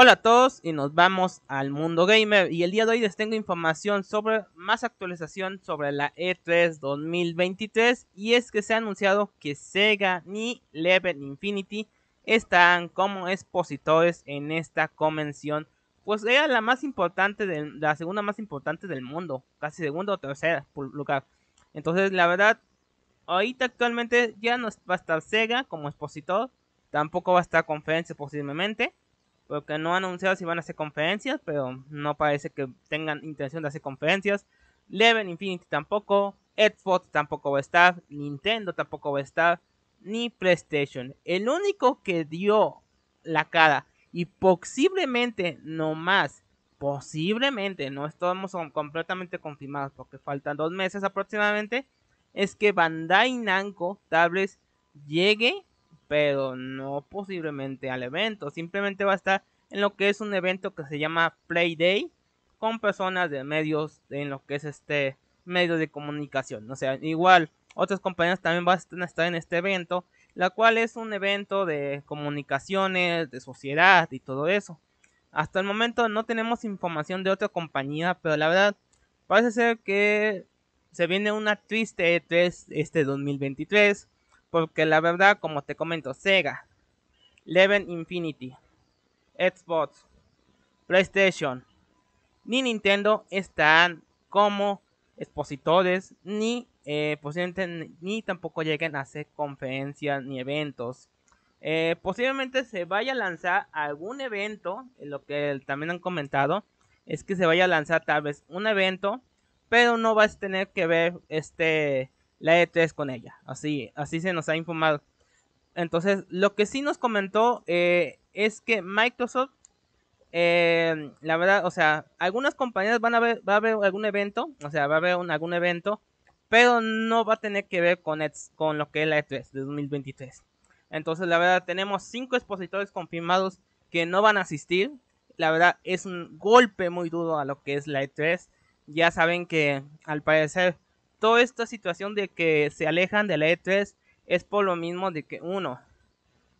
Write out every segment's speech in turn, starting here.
Hola a todos y nos vamos al mundo gamer y el día de hoy les tengo información sobre más actualización sobre la E3 2023 y es que se ha anunciado que Sega ni Level Infinity están como expositores en esta convención pues era la más importante de, la segunda más importante del mundo casi segunda o tercera lugar entonces la verdad ahorita actualmente ya no va a estar Sega como expositor tampoco va a estar conferencia posiblemente porque pues, no han anunciado si van a hacer conferencias, pero no parece que tengan intención de hacer conferencias. Level Infinity tampoco, Xbox tampoco va a estar, Nintendo tampoco va a estar, ni PlayStation. El único que dio la cara y posiblemente no más, posiblemente, no estamos completamente confirmados porque faltan dos meses aproximadamente, es que Bandai Namco Tablets llegue pero no posiblemente al evento. Simplemente va a estar en lo que es un evento que se llama Play Day con personas de medios en lo que es este medio de comunicación. O sea, igual otras compañías también van a estar en este evento, la cual es un evento de comunicaciones, de sociedad y todo eso. Hasta el momento no tenemos información de otra compañía, pero la verdad parece ser que se viene una triste E3 este 2023 porque la verdad, como te comento, Sega, Leven Infinity, Xbox, PlayStation, ni Nintendo están como expositores, ni eh, posiblemente ni tampoco lleguen a hacer conferencias ni eventos. Eh, posiblemente se vaya a lanzar algún evento, lo que también han comentado, es que se vaya a lanzar tal vez un evento, pero no vas a tener que ver este la E3 con ella. Así, así se nos ha informado. Entonces, lo que sí nos comentó eh, es que Microsoft, eh, la verdad, o sea, algunas compañías van a ver, va a haber algún evento, o sea, va a haber algún evento, pero no va a tener que ver con, e con lo que es la E3 de 2023. Entonces, la verdad, tenemos cinco expositores confirmados que no van a asistir. La verdad, es un golpe muy duro a lo que es la E3. Ya saben que, al parecer, toda esta situación de que se alejan de la E3 es por lo mismo de que uno,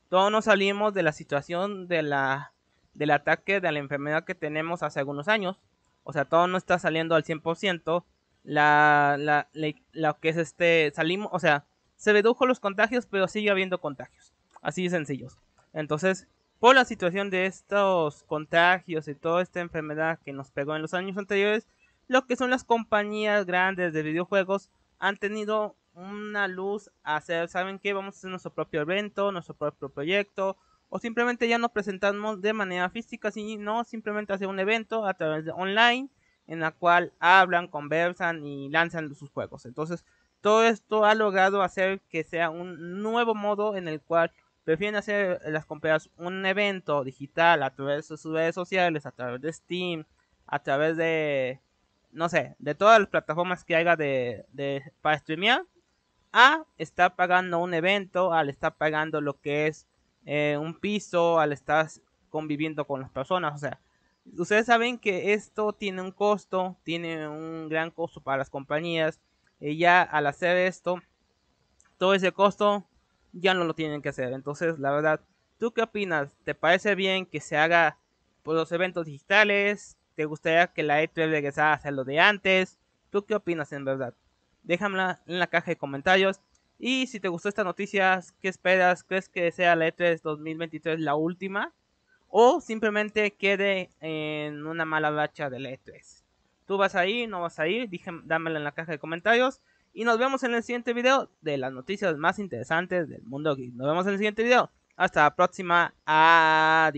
todos nos salimos de la situación de la, del ataque de la enfermedad que tenemos hace algunos años, o sea, todo no está saliendo al 100%, la, la, lo que es este, salimos, o sea, se redujo los contagios, pero sigue habiendo contagios, así de sencillos. Entonces, por la situación de estos contagios y toda esta enfermedad que nos pegó en los años anteriores, lo que son las compañías grandes de videojuegos han tenido una luz A hacer. ¿saben qué? Vamos a hacer nuestro propio evento, nuestro propio proyecto, o simplemente ya nos presentamos de manera física, sino simplemente hacer un evento a través de online en la cual hablan, conversan y lanzan sus juegos. Entonces, todo esto ha logrado hacer que sea un nuevo modo en el cual prefieren hacer las compañías. un evento digital a través de sus redes sociales, a través de Steam, a través de no sé, de todas las plataformas que haga de, para streamear, a está pagando un evento, al estar pagando lo que es eh, un piso, al estar conviviendo con las personas. O sea, ustedes saben que esto tiene un costo, tiene un gran costo para las compañías. Y ya al hacer esto, todo ese costo ya no lo tienen que hacer. Entonces, la verdad, ¿tú qué opinas? ¿Te parece bien que se haga por los eventos digitales? ¿Te gustaría que la E3 regresara a lo de antes? ¿Tú qué opinas en verdad? Déjamela en la caja de comentarios. Y si te gustó esta noticia, ¿qué esperas? ¿Crees que sea la E3 2023 la última? ¿O simplemente quede en una mala racha de la E3? ¿Tú vas a ir? ¿No vas a ir? dámela en la caja de comentarios. Y nos vemos en el siguiente video de las noticias más interesantes del mundo Nos vemos en el siguiente video. Hasta la próxima. Adiós.